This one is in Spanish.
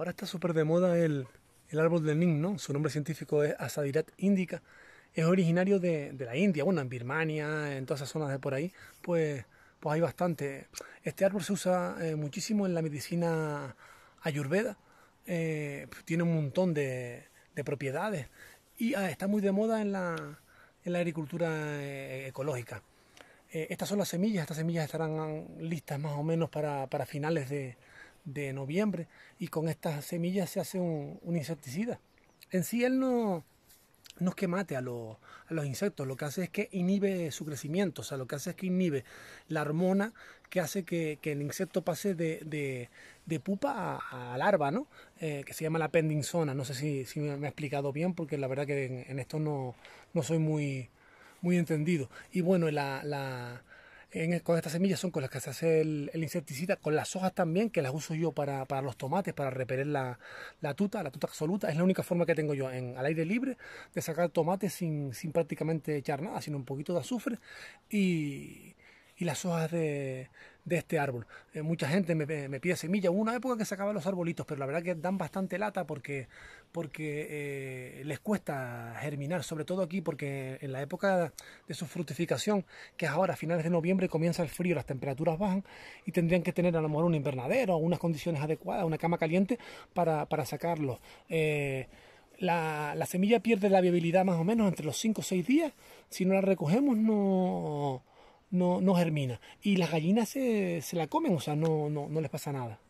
Ahora está súper de moda el, el, árbol del Ning, ¿no? Su nombre científico es Asadirat indica. Es originario de, de, la India, bueno, en Birmania, en todas esas zonas de por ahí, pues, pues hay bastante. Este árbol se usa eh, muchísimo en la medicina ayurveda. Eh, tiene un montón de, de propiedades y ah, está muy de moda en la, en la agricultura eh, ecológica. estas son las semillas, estas semillas estarán listas más o menos para, para finales de, de noviembre y con estas semillas se hace un, insecticida. En sí él no, es que mate a, los insectos, lo que hace es que inhibe su crecimiento, o sea, lo que hace es que inhibe la hormona que hace que, el insecto pase de, pupa a, larva, ¿no? Eh, que se llama la pendinsona, no sé si, me he explicado bien, porque la verdad que en, esto no, no soy muy, muy entendido. Y bueno, la con estas semillas son con las que se hace el, insecticida, con las hojas también, que las uso yo para, para los tomates, para repeler la, tuta, la tuta absoluta. Es la única forma que tengo yo en, al aire libre de sacar tomates sin, sin prácticamente echar nada, sino un poquito de azufre y, y las hojas de, de este árbol. Eh, mucha gente me, pide semilla. Hubo una época que se acababan los arbolitos, pero la verdad que dan bastante lata porque, porque eh, les cuesta germinar, sobre todo aquí, porque en la época de su fructificación, que es ahora, a finales de noviembre, comienza el frío, las temperaturas bajan y tendrían que tener a lo mejor un invernadero, unas condiciones adecuadas, una cama caliente para, para sacarlos. Eh, la, la, semilla pierde la viabilidad más o menos entre los 5 o 6 días. Si no la recogemos, no, no, no germina. Y las gallinas se, se la comen, o sea, no, no, no les pasa nada.